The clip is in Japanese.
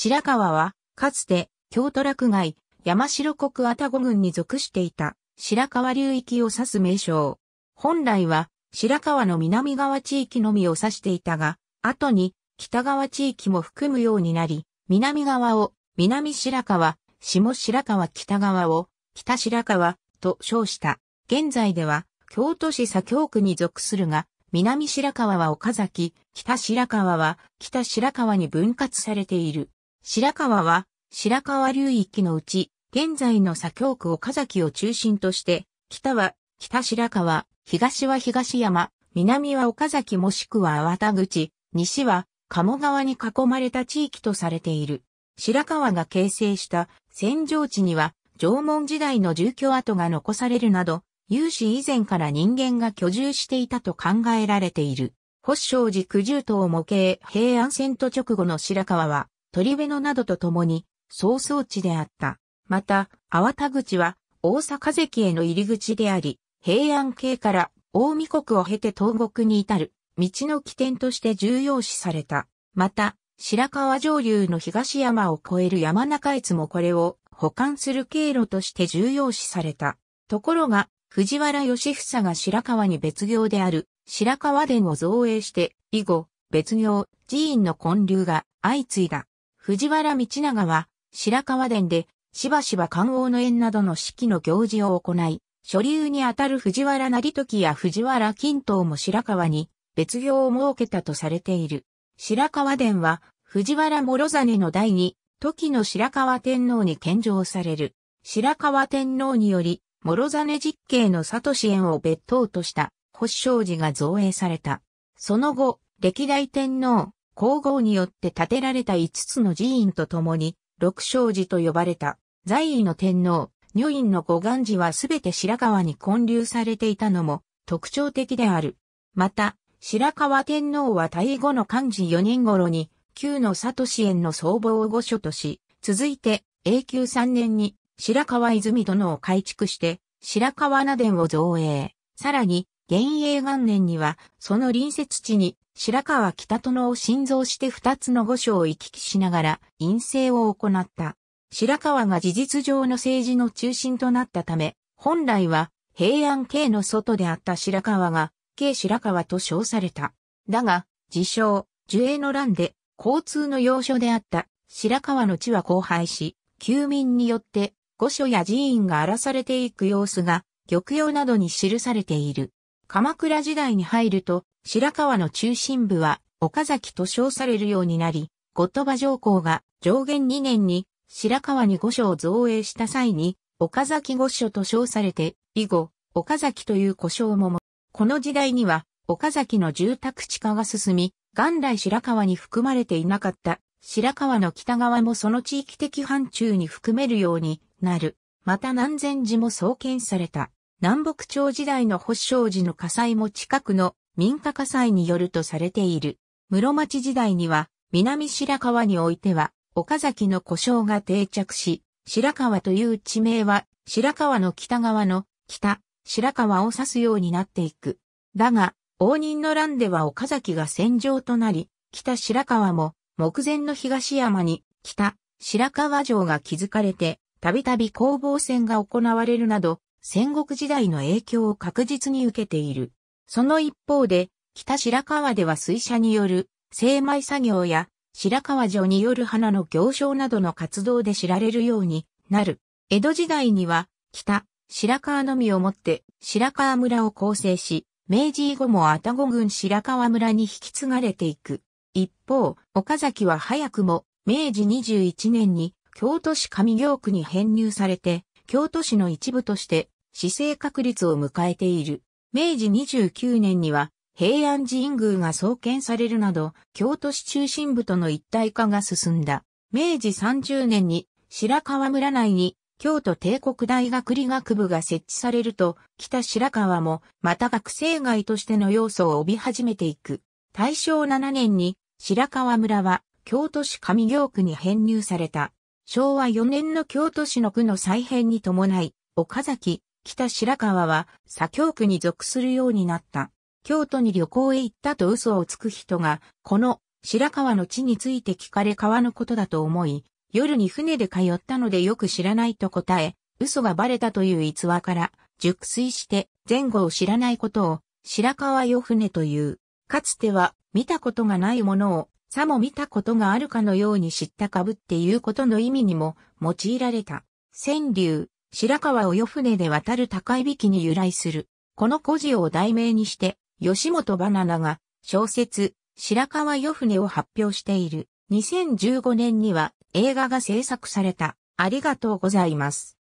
白川は、かつて、京都落外、山城国愛宕郡に属していた、白川流域を指す名称。本来は、白川の南側地域のみを指していたが、後に、北側地域も含むようになり、南側を、南白川、下白川北側を、北白川、と称した。現在では、京都市左京区に属するが、南白川は岡崎、北白川は北白川に分割されている。白川は、白川流域のうち、現在の左京区岡崎を中心として、北は北白川、東は東山、南は岡崎もしくは粟田口、西は鴨川に囲まれた地域とされている。白川が形成した戦場地には、縄文時代の住居跡が残されるなど、有史以前から人間が居住していたと考えられている。保正寺九十島模型平安遷都直後の白川は、鳥辺野などと共に、曹操地であった。また、粟田口は、大阪関への入り口であり、平安系から大見国を経て東国に至る、道の起点として重要視された。また、白川上流の東山を越える山中越もこれを保管する経路として重要視された。ところが、藤原義房が白川に別業である白川殿を造営して、以後、別業、寺院の建立が相次いだ。藤原道長は、白河殿で、しばしば官王の縁などの式の行事を行い、所流にあたる藤原成時や藤原金刀も白河に別業を設けたとされている。白河殿は藤原諸実の第二、時の白河天皇に献上される。白河天皇により諸実実刑の里支援を別当とした保守寺が造営された。その後、歴代天皇、皇后によって建てられた5つの寺院と共に、六勝寺と呼ばれた、在位の天皇、女院の五眼寺はすべて白川に建立されていたのも特徴的である。また、白川天皇は退位後の漢字4年頃に、旧の里支援の総合を御所とし、続いて永久3年に白川泉殿を改築して、白川名殿を造営。さらに、元永元年には、その隣接地に白川北殿を心臓して二つの御所を行き来しながら陰性を行った。白川が事実上の政治の中心となったため、本来は平安系の外であった白川が、系白川と称された。だが、自称、樹栄の乱で、交通の要所であった白川の地は荒廃し、休民によって御所や寺院が荒らされていく様子が、玉葉などに記されている。鎌倉時代に入ると、白川の中心部は岡崎と称されるようになり、後鳥羽上皇が上限2年に白川に御所を造営した際に、岡崎御所と称されて、以後、岡崎という呼称もも、この時代には、岡崎の住宅地化が進み、元来白川に含まれていなかった白川の北側もその地域的範疇に含めるようになる。また南禅寺も創建された。南北朝時代の保正寺の火災も近くの民家火災によるとされている。室町時代には、南白川においては、岡崎の故障が定着し、白川という地名は、白川の北側の北、白川を指すようになっていく。だが、応仁の乱では岡崎が戦場となり、北白川も目前の東山に北白川城が築かれて、たびたび攻防戦が行われるなど、戦国時代の影響を確実に受けている。その一方で、北白川では水車による精米作業や白川城による花の行商などの活動で知られるようになる。江戸時代には北白川のみをもって白川村を構成し、明治以後も愛宕郡白川村に引き継がれていく。一方、岡崎は早くも明治21年に京都市上京区に編入されて、京都市の一部として市政確立を迎えている。明治29年には平安神宮が創建されるなど、京都市中心部との一体化が進んだ。明治30年に白川村内に京都帝国大学理学部が設置されると、北白川もまた学生街としての要素を帯び始めていく。大正7年に白川村は京都市上京区に編入された。昭和4年の京都市の区の再編に伴い、岡崎、北白川は左京区に属するようになった。京都に旅行へ行ったと嘘をつく人が、この白川の地について聞かれ川のことだと思い、夜に船で通ったのでよく知らないと答え、嘘がバレたという逸話から、熟睡して前後を知らないことを白川よ船という、かつては見たことがないものをさも見たことがあるかのように知ったかぶっていうことの意味にも用いられた。川柳、白川を与船で渡る高い引きに由来する。この故事を題名にして、吉本バナナが小説、白川与船を発表している。2015年には映画が制作された。ありがとうございます。